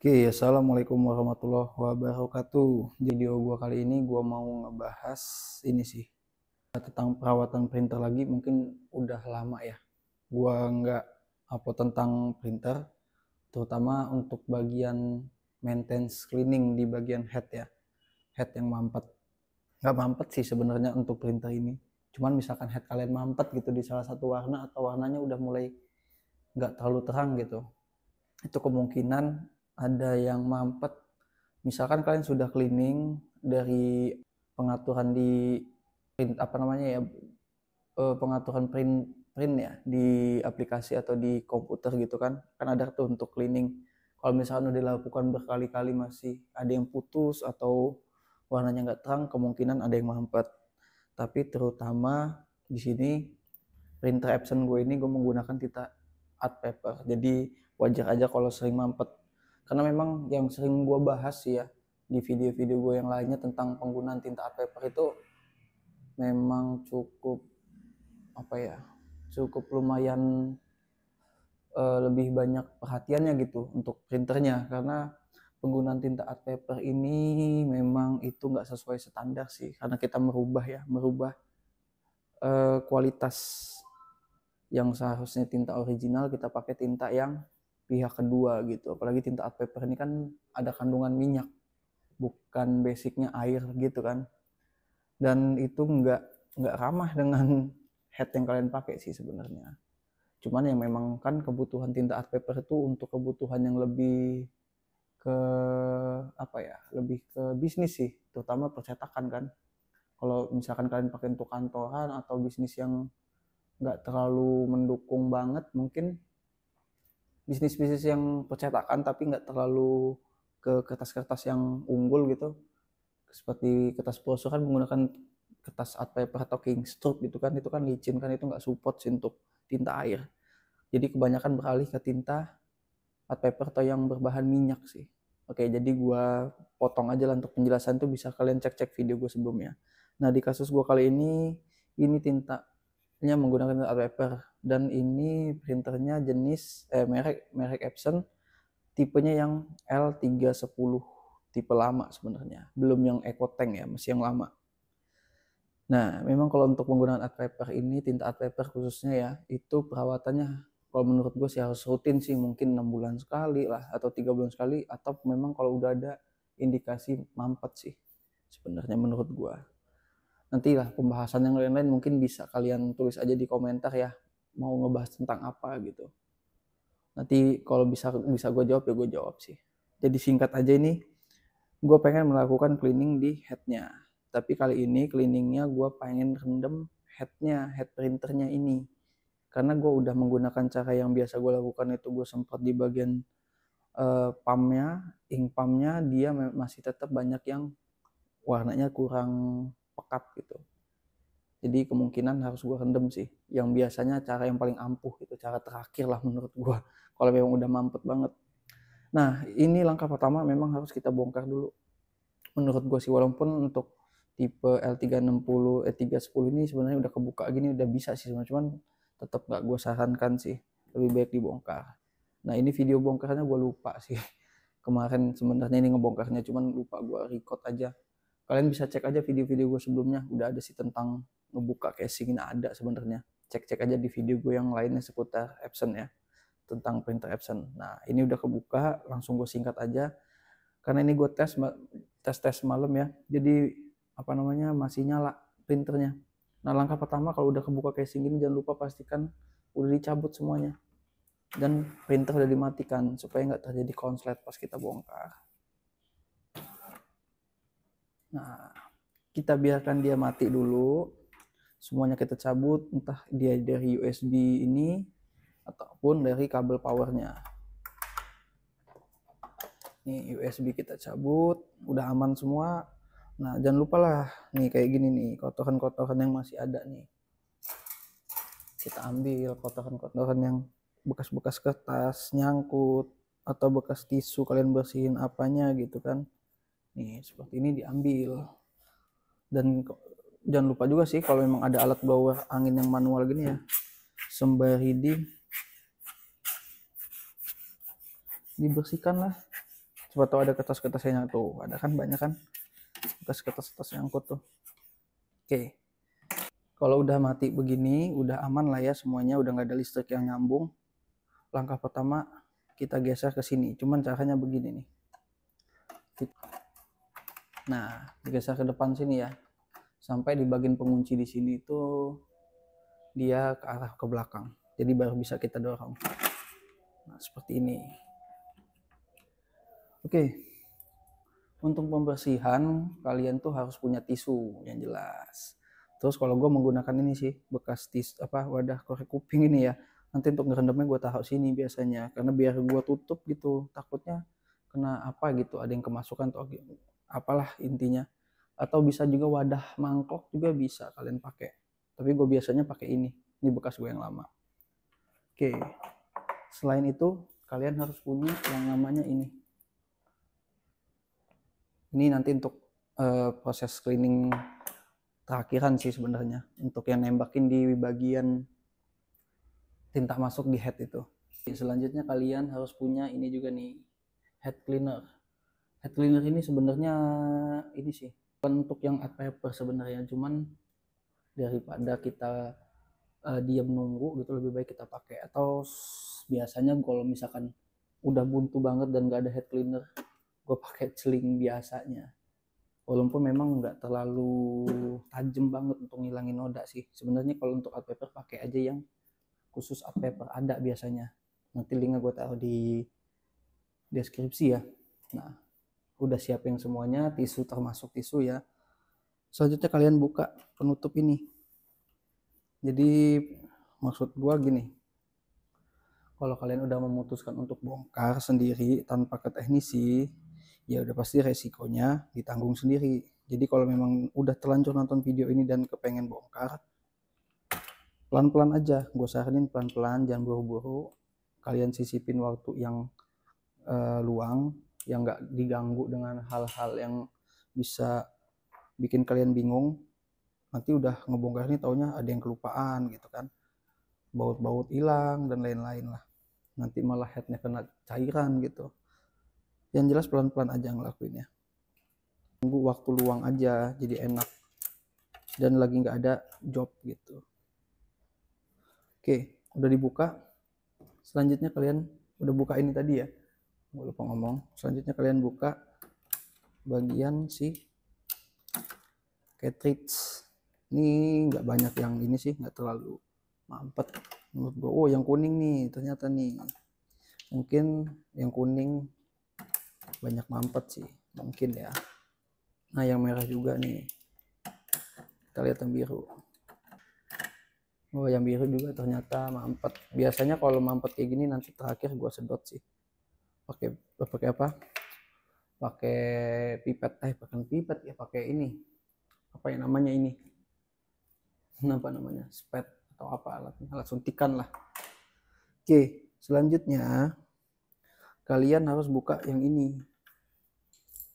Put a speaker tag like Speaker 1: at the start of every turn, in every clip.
Speaker 1: Oke, okay, assalamualaikum warahmatullahi wabarakatuh. Video gua kali ini gua mau ngebahas ini sih tentang perawatan printer lagi. Mungkin udah lama ya. Gua nggak upload tentang printer, terutama untuk bagian maintenance cleaning di bagian head ya. Head yang mampet. Nggak mampet sih sebenarnya untuk printer ini. Cuman misalkan head kalian mampet gitu di salah satu warna atau warnanya udah mulai nggak terlalu terang gitu. Itu kemungkinan ada yang mampet misalkan kalian sudah cleaning dari pengaturan di print apa namanya ya eh, pengaturan print print ya di aplikasi atau di komputer gitu kan kan ada tuh untuk cleaning kalau misalkan udah dilakukan berkali-kali masih ada yang putus atau warnanya nggak terang kemungkinan ada yang mampet tapi terutama di sini printer Epson gue ini gue menggunakan tinta art paper jadi wajar aja kalau sering mampet karena memang yang sering gue bahas ya di video-video gue yang lainnya tentang penggunaan tinta art paper itu memang cukup apa ya cukup lumayan uh, lebih banyak perhatiannya gitu untuk printernya karena penggunaan tinta art paper ini memang itu nggak sesuai standar sih karena kita merubah ya merubah uh, kualitas yang seharusnya tinta original kita pakai tinta yang pihak kedua gitu apalagi tinta art paper ini kan ada kandungan minyak bukan basicnya air gitu kan dan itu nggak nggak ramah dengan head yang kalian pakai sih sebenarnya cuman yang memang kan kebutuhan tinta art paper itu untuk kebutuhan yang lebih ke apa ya lebih ke bisnis sih terutama percetakan kan kalau misalkan kalian pakai untuk kantoran atau bisnis yang nggak terlalu mendukung banget mungkin bisnis-bisnis yang percetakan tapi nggak terlalu ke kertas-kertas yang unggul gitu seperti kertas poso kan menggunakan kertas art paper atau king strip gitu kan itu kan licin kan itu nggak support sih untuk tinta air jadi kebanyakan beralih ke tinta art paper atau yang berbahan minyak sih oke jadi gua potong aja lah untuk penjelasan tuh bisa kalian cek-cek video gue sebelumnya nah di kasus gua kali ini ini tinta menggunakan art paper dan ini printernya jenis eh, merek merek Epson tipenya yang L310 tipe lama sebenarnya belum yang EcoTank ya masih yang lama nah memang kalau untuk penggunaan art paper ini tinta art paper khususnya ya itu perawatannya kalau menurut gue sih harus rutin sih mungkin enam bulan sekali lah atau tiga bulan sekali atau memang kalau udah ada indikasi mampet sih sebenarnya menurut gue nanti lah pembahasan yang lain-lain mungkin bisa kalian tulis aja di komentar ya mau ngebahas tentang apa gitu nanti kalau bisa bisa gue jawab ya gue jawab sih jadi singkat aja ini gue pengen melakukan cleaning di headnya tapi kali ini cleaningnya gue pengen rendem headnya head printernya ini karena gue udah menggunakan cara yang biasa gue lakukan itu gue sempat di bagian uh, pumpnya ink pumpnya dia masih tetap banyak yang warnanya kurang pekat gitu jadi kemungkinan harus gue rendem sih yang biasanya cara yang paling ampuh itu cara terakhir lah menurut gue kalau memang udah mampet banget nah ini langkah pertama memang harus kita bongkar dulu menurut gue sih walaupun untuk tipe L360 E310 e ini sebenarnya udah kebuka gini udah bisa sih cuman, cuman tetap gak gue sarankan sih lebih baik dibongkar nah ini video bongkarnya gue lupa sih kemarin sebenarnya ini ngebongkarnya cuman lupa gue record aja kalian bisa cek aja video-video gue sebelumnya udah ada sih tentang ngebuka casing ini ada sebenarnya cek-cek aja di video gue yang lainnya seputar Epson ya tentang printer Epson nah ini udah kebuka langsung gue singkat aja karena ini gue tes tes tes malam ya jadi apa namanya masih nyala printernya nah langkah pertama kalau udah kebuka casing ini jangan lupa pastikan udah dicabut semuanya dan printer udah dimatikan supaya nggak terjadi konslet pas kita bongkar Nah, kita biarkan dia mati dulu. Semuanya kita cabut, entah dia dari USB ini ataupun dari kabel powernya. Ini USB kita cabut, udah aman semua. Nah, jangan lupa lah, nih kayak gini nih, kotoran-kotoran yang masih ada nih. Kita ambil kotoran-kotoran yang bekas-bekas kertas, nyangkut, atau bekas tisu kalian bersihin apanya gitu kan nih seperti ini diambil dan jangan lupa juga sih kalau memang ada alat blower angin yang manual gini ya sembari di dibersihkan lah coba tahu ada kertas-kertasnya tuh ada kan banyak kan kertas kertas-kertas yang kotor oke kalau udah mati begini udah aman lah ya semuanya udah nggak ada listrik yang nyambung langkah pertama kita geser ke sini cuman caranya begini nih Nah, digeser ke depan sini ya. Sampai di bagian pengunci di sini itu dia ke arah ke belakang. Jadi baru bisa kita dorong. Nah, seperti ini. Oke. Untuk pembersihan, kalian tuh harus punya tisu yang jelas. Terus kalau gue menggunakan ini sih, bekas tisu apa wadah korek kuping ini ya. Nanti untuk ngerendamnya gue taruh sini biasanya. Karena biar gue tutup gitu, takutnya kena apa gitu ada yang kemasukan atau apalah intinya atau bisa juga wadah mangkok juga bisa kalian pakai tapi gue biasanya pakai ini ini bekas gue yang lama oke selain itu kalian harus punya yang namanya ini ini nanti untuk uh, proses cleaning terakhiran sih sebenarnya untuk yang nembakin di bagian tinta masuk di head itu selanjutnya kalian harus punya ini juga nih head cleaner head cleaner ini sebenarnya ini sih bukan untuk yang art paper sebenarnya cuman daripada kita uh, eh, diam nunggu gitu lebih baik kita pakai atau biasanya kalau misalkan udah buntu banget dan gak ada head cleaner gue pakai celing biasanya walaupun memang nggak terlalu tajam banget untuk ngilangin noda sih sebenarnya kalau untuk art paper pakai aja yang khusus art paper ada biasanya nanti linknya gue taruh di deskripsi ya nah udah siapin semuanya tisu termasuk tisu ya selanjutnya kalian buka penutup ini jadi maksud gua gini kalau kalian udah memutuskan untuk bongkar sendiri tanpa ke teknisi ya udah pasti resikonya ditanggung sendiri jadi kalau memang udah terlanjur nonton video ini dan kepengen bongkar pelan-pelan aja gue saranin pelan-pelan jangan buru-buru kalian sisipin waktu yang uh, luang yang nggak diganggu dengan hal-hal yang bisa bikin kalian bingung nanti udah ngebongkar ini taunya ada yang kelupaan gitu kan baut-baut hilang dan lain-lain lah nanti malah headnya kena cairan gitu yang jelas pelan-pelan aja ngelakuinnya tunggu waktu luang aja jadi enak dan lagi nggak ada job gitu oke udah dibuka selanjutnya kalian udah buka ini tadi ya gue lupa ngomong selanjutnya kalian buka bagian si cartridge ini nggak banyak yang ini sih nggak terlalu mampet menurut gua oh yang kuning nih ternyata nih mungkin yang kuning banyak mampet sih mungkin ya nah yang merah juga nih kita lihat yang biru oh yang biru juga ternyata mampet biasanya kalau mampet kayak gini nanti terakhir gua sedot sih pakai pakai apa pakai pipet eh bukan pipet ya pakai ini apa yang namanya ini apa namanya spet atau apa alatnya alat suntikan lah oke selanjutnya kalian harus buka yang ini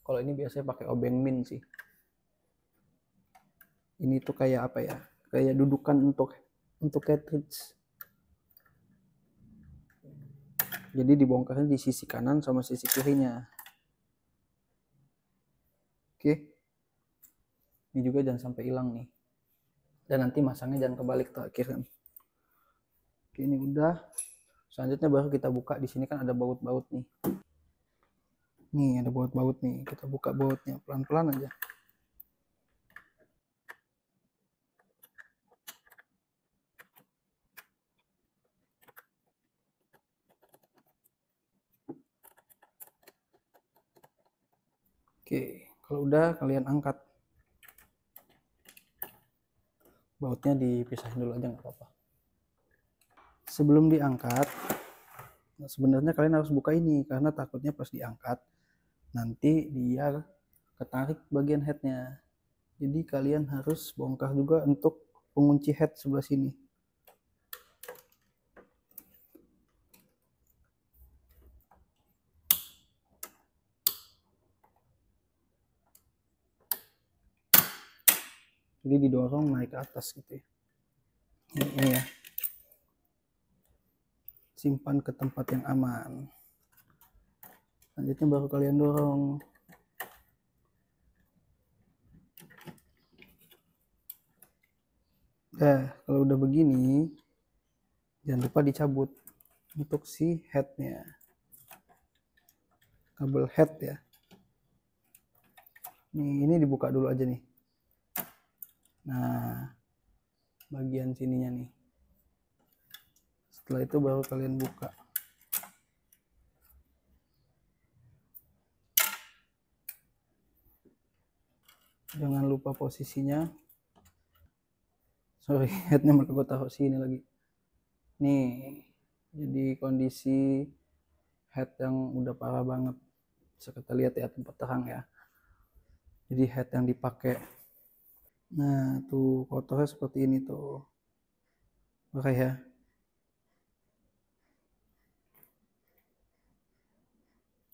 Speaker 1: kalau ini biasanya pakai obeng min sih ini tuh kayak apa ya kayak dudukan untuk untuk cartridge jadi dibongkarnya di sisi kanan sama sisi kirinya oke ini juga jangan sampai hilang nih dan nanti masangnya jangan kebalik terakhir kan oke ini udah selanjutnya baru kita buka di sini kan ada baut-baut nih nih ada baut-baut nih kita buka bautnya pelan-pelan aja Oke, kalau udah kalian angkat. Bautnya dipisahin dulu aja nggak apa-apa. Sebelum diangkat, sebenarnya kalian harus buka ini karena takutnya pas diangkat nanti dia ketarik bagian headnya. Jadi kalian harus bongkar juga untuk pengunci head sebelah sini. jadi didorong naik ke atas gitu ya ini, ini ya simpan ke tempat yang aman selanjutnya baru kalian dorong Nah, kalau udah begini, jangan lupa dicabut untuk si headnya. Kabel head ya. Nih, ini dibuka dulu aja nih. Nah, bagian sininya nih. Setelah itu baru kalian buka. Jangan lupa posisinya. Sorry, headnya mereka gue taruh sini lagi. Nih, jadi kondisi head yang udah parah banget. Bisa kita lihat ya tempat terang ya. Jadi head yang dipakai Nah, tuh fotonya seperti ini tuh. Oke ya.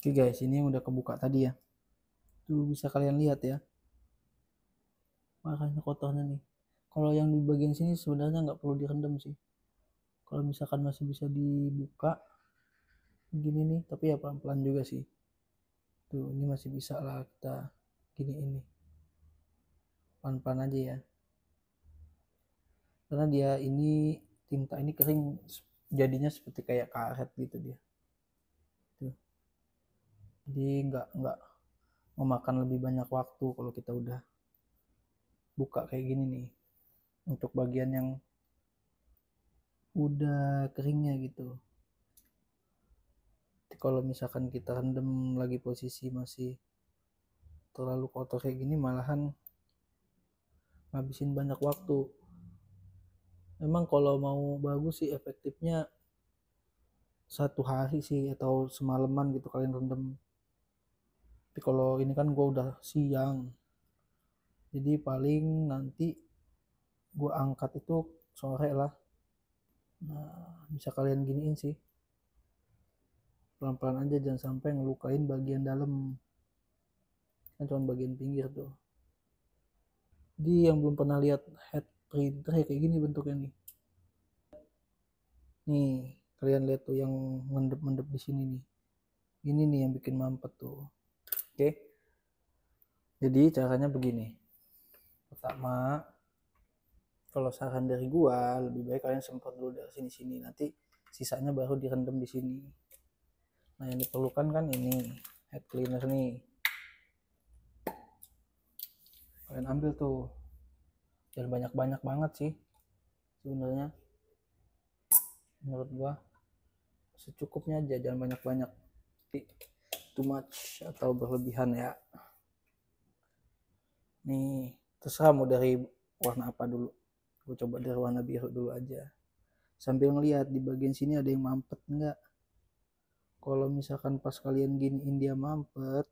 Speaker 1: Oke guys, ini yang udah kebuka tadi ya. Tuh bisa kalian lihat ya. Makanya kotornya nih. Kalau yang di bagian sini sebenarnya nggak perlu direndam sih. Kalau misalkan masih bisa dibuka, begini nih tapi ya pelan-pelan juga sih tuh ini masih bisa lah kita gini ini pelan-pelan aja ya karena dia ini tinta ini kering jadinya seperti kayak karet gitu dia tuh gitu. jadi nggak nggak memakan lebih banyak waktu kalau kita udah buka kayak gini nih untuk bagian yang udah keringnya gitu Jadi kalau misalkan kita rendam lagi posisi masih terlalu kotor kayak gini malahan ngabisin banyak waktu emang kalau mau bagus sih efektifnya satu hari sih atau semalaman gitu kalian rendam tapi kalau ini kan gue udah siang jadi paling nanti gue angkat itu sore lah nah bisa kalian giniin sih pelan-pelan aja jangan sampai ngelukain bagian dalam kan cuma bagian pinggir tuh jadi yang belum pernah lihat head printer ya kayak gini bentuknya nih nih kalian lihat tuh yang mendep-mendep di sini nih ini nih yang bikin mampet tuh oke okay. jadi caranya begini pertama kalau saran dari gua lebih baik kalian semprot dulu dari sini sini nanti sisanya baru direndam di sini nah yang diperlukan kan ini head cleaner nih kalian ambil tuh dan banyak-banyak banget sih sebenarnya menurut gua secukupnya aja jangan banyak-banyak too much atau berlebihan ya nih terserah mau dari warna apa dulu gua coba dari warna biru dulu aja sambil ngelihat di bagian sini ada yang mampet nggak kalau misalkan pas kalian giniin dia mampet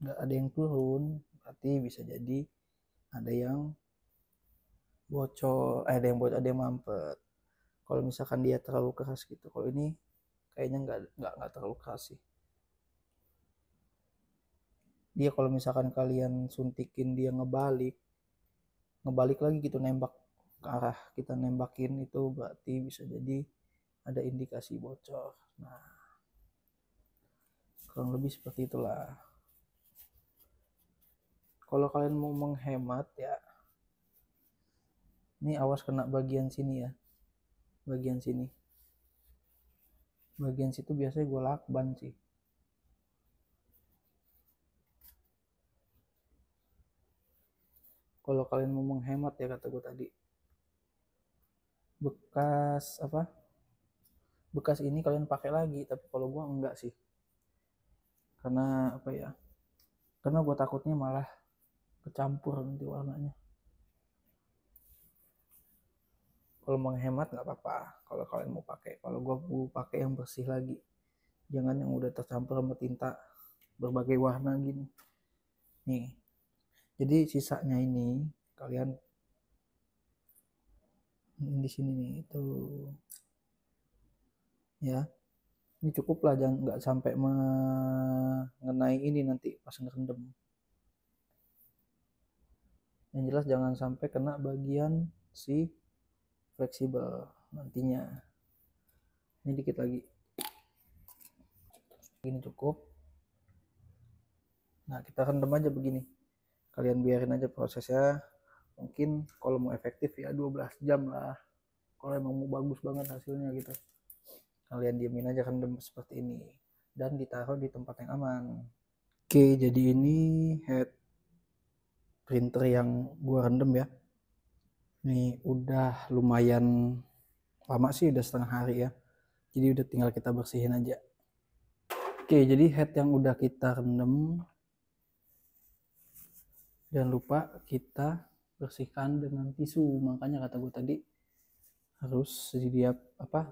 Speaker 1: nggak ada yang turun berarti bisa jadi ada yang bocor eh, ada yang bocor ada yang mampet kalau misalkan dia terlalu keras gitu kalau ini kayaknya nggak nggak nggak terlalu keras sih dia kalau misalkan kalian suntikin dia ngebalik ngebalik lagi gitu nembak ke arah kita nembakin itu berarti bisa jadi ada indikasi bocor nah kurang lebih seperti itulah kalau kalian mau menghemat ya ini awas kena bagian sini ya bagian sini bagian situ biasanya gue lakban sih kalau kalian mau menghemat ya kata gue tadi bekas apa bekas ini kalian pakai lagi tapi kalau gue enggak sih karena apa ya karena gue takutnya malah kecampur nanti warnanya kalau menghemat nggak apa-apa kalau kalian mau pakai kalau gua mau pakai yang bersih lagi jangan yang udah tercampur sama tinta berbagai warna gini nih jadi sisanya ini kalian ini di sini nih itu ya ini cukup lah jangan nggak sampai mengenai ini nanti pas ngerendam yang jelas jangan sampai kena bagian si fleksibel nantinya ini dikit lagi ini cukup nah kita rendam aja begini kalian biarin aja prosesnya mungkin kalau mau efektif ya 12 jam lah kalau emang mau bagus banget hasilnya gitu kalian diamin aja rendam seperti ini dan ditaruh di tempat yang aman oke jadi ini head printer yang gua rendem ya ini udah lumayan lama sih udah setengah hari ya jadi udah tinggal kita bersihin aja oke jadi head yang udah kita rendem jangan lupa kita bersihkan dengan tisu makanya kata gue tadi harus sedia apa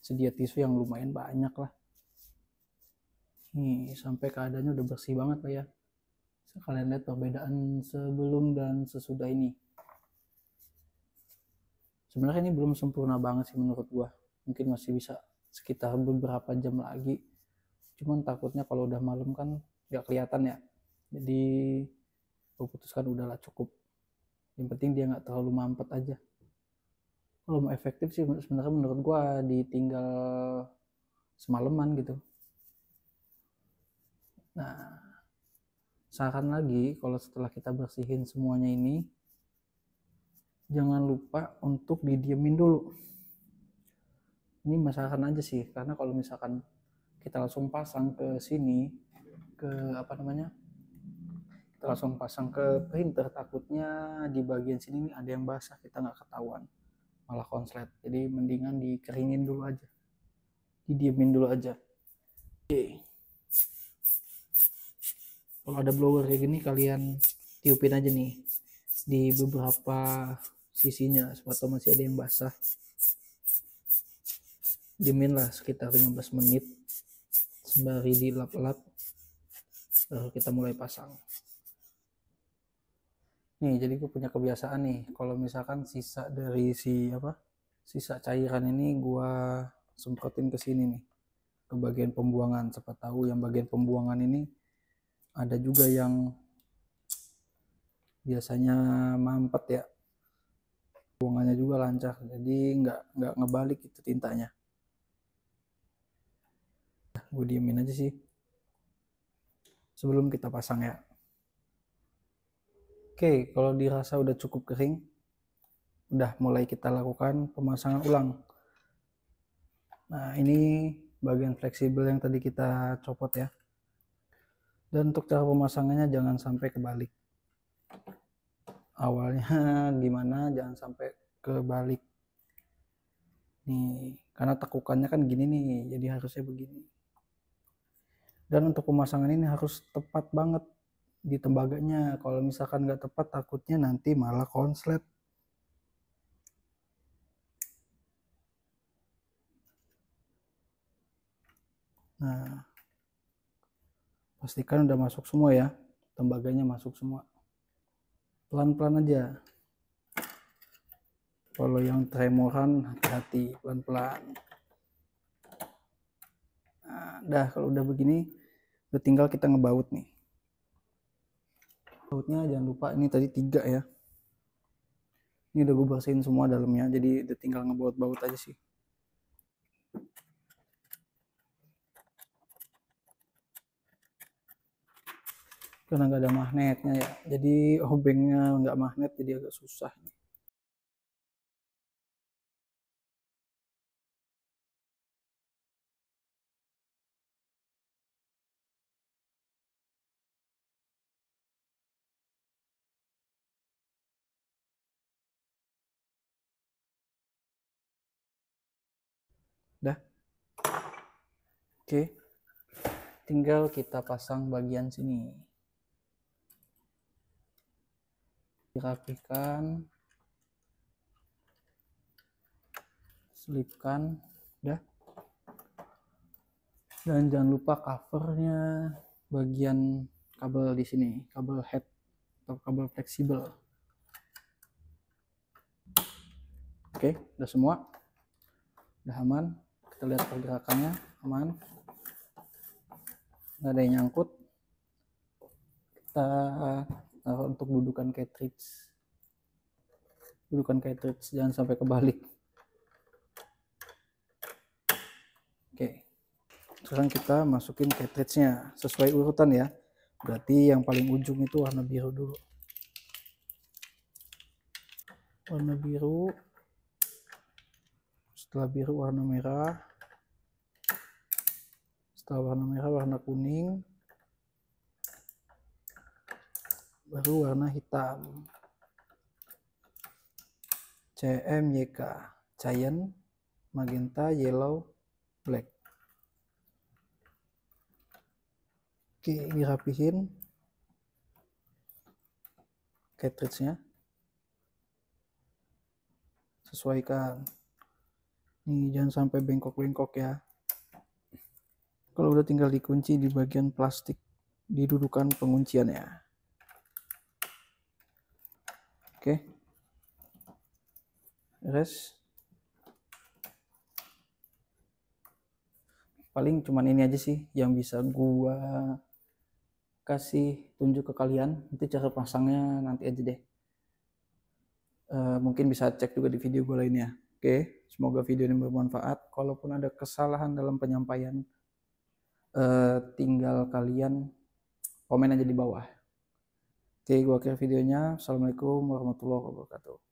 Speaker 1: sedia tisu yang lumayan banyak lah nih sampai keadaannya udah bersih banget lah ya kalian lihat perbedaan sebelum dan sesudah ini sebenarnya ini belum sempurna banget sih menurut gua mungkin masih bisa sekitar beberapa jam lagi cuman takutnya kalau udah malam kan nggak kelihatan ya jadi gue putuskan udahlah cukup yang penting dia nggak terlalu mampet aja kalau mau efektif sih sebenarnya menurut gua ditinggal semalaman gitu nah saran lagi kalau setelah kita bersihin semuanya ini jangan lupa untuk didiemin dulu ini masakan aja sih karena kalau misalkan kita langsung pasang ke sini ke apa namanya kita langsung pasang ke printer takutnya di bagian sini ini ada yang basah kita nggak ketahuan malah konslet jadi mendingan dikeringin dulu aja didiemin dulu aja oke okay kalau ada blower kayak gini kalian tiupin aja nih di beberapa sisinya sepatu masih ada yang basah dimin lah sekitar 15 menit sembari dilap-lap lalu kita mulai pasang nih jadi gue punya kebiasaan nih kalau misalkan sisa dari si apa sisa cairan ini gua semprotin ke sini nih ke bagian pembuangan siapa tahu yang bagian pembuangan ini ada juga yang biasanya mampet ya buangannya juga lancar jadi nggak nggak ngebalik itu tintanya gue diemin aja sih sebelum kita pasang ya oke kalau dirasa udah cukup kering udah mulai kita lakukan pemasangan ulang nah ini bagian fleksibel yang tadi kita copot ya dan untuk cara pemasangannya jangan sampai kebalik awalnya gimana jangan sampai kebalik nih karena tekukannya kan gini nih jadi harusnya begini dan untuk pemasangan ini harus tepat banget di tembaganya kalau misalkan nggak tepat takutnya nanti malah konslet pastikan udah masuk semua ya tembaganya masuk semua pelan-pelan aja kalau yang tremoran hati-hati pelan-pelan nah, dah kalau udah begini udah tinggal kita ngebaut nih bautnya jangan lupa ini tadi tiga ya ini udah gue bersihin semua dalamnya jadi udah tinggal ngebaut-baut aja sih karena nggak ada magnetnya ya jadi obengnya nggak magnet jadi agak susah nih Dah. Oke. Tinggal kita pasang bagian sini. dirapikan selipkan udah dan jangan lupa covernya bagian kabel di sini kabel head atau kabel fleksibel oke udah semua udah aman kita lihat pergerakannya aman nggak ada yang nyangkut kita uh, untuk dudukan cartridge dudukan cartridge jangan sampai kebalik oke sekarang kita masukin cartridge nya sesuai urutan ya berarti yang paling ujung itu warna biru dulu warna biru setelah biru warna merah setelah warna merah warna kuning baru warna hitam CMYK cyan Magenta Yellow Black oke rapihin cartridge-nya sesuaikan nih jangan sampai bengkok-bengkok ya kalau udah tinggal dikunci di bagian plastik di dudukan pengunciannya Oke. Okay. Res. Paling cuman ini aja sih yang bisa gua kasih tunjuk ke kalian. Nanti cara pasangnya nanti aja deh. Uh, mungkin bisa cek juga di video gue lainnya. Oke, okay. semoga video ini bermanfaat. Kalaupun ada kesalahan dalam penyampaian, uh, tinggal kalian komen aja di bawah. Oke, gue akhir videonya. Assalamualaikum warahmatullahi wabarakatuh.